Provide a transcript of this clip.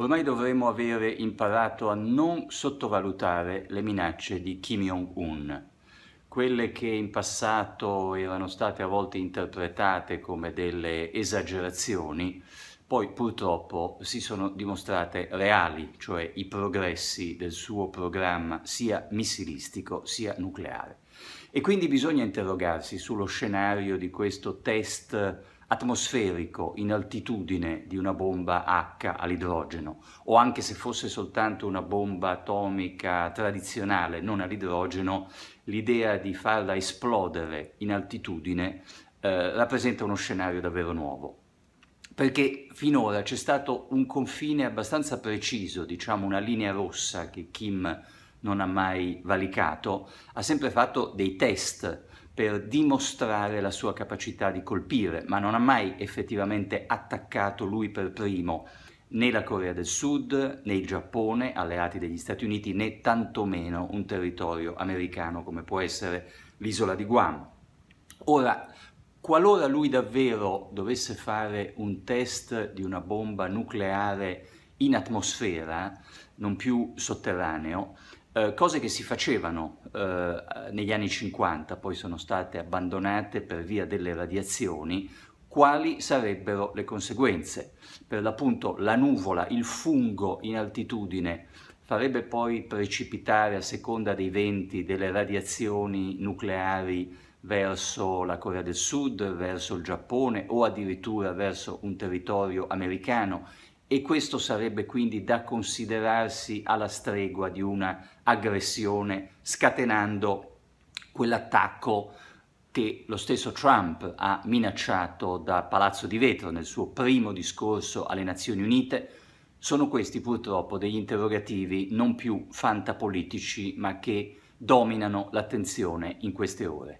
ormai dovremmo avere imparato a non sottovalutare le minacce di Kim Jong-un, quelle che in passato erano state a volte interpretate come delle esagerazioni, poi purtroppo si sono dimostrate reali, cioè i progressi del suo programma sia missilistico sia nucleare. E quindi bisogna interrogarsi sullo scenario di questo test atmosferico in altitudine di una bomba H all'idrogeno o anche se fosse soltanto una bomba atomica tradizionale non all'idrogeno, l'idea di farla esplodere in altitudine eh, rappresenta uno scenario davvero nuovo perché finora c'è stato un confine abbastanza preciso, diciamo una linea rossa che Kim non ha mai valicato, ha sempre fatto dei test per dimostrare la sua capacità di colpire, ma non ha mai effettivamente attaccato lui per primo né la Corea del Sud, né il Giappone, alleati degli Stati Uniti, né tantomeno un territorio americano come può essere l'isola di Guam. Ora, qualora lui davvero dovesse fare un test di una bomba nucleare in atmosfera, non più sotterraneo, eh, cose che si facevano eh, negli anni 50, poi sono state abbandonate per via delle radiazioni, quali sarebbero le conseguenze? Per l'appunto la nuvola, il fungo in altitudine, farebbe poi precipitare a seconda dei venti delle radiazioni nucleari verso la Corea del Sud, verso il Giappone o addirittura verso un territorio americano e questo sarebbe quindi da considerarsi alla stregua di una aggressione scatenando quell'attacco che lo stesso Trump ha minacciato da Palazzo di Vetro nel suo primo discorso alle Nazioni Unite, sono questi purtroppo degli interrogativi non più fantapolitici ma che dominano l'attenzione in queste ore.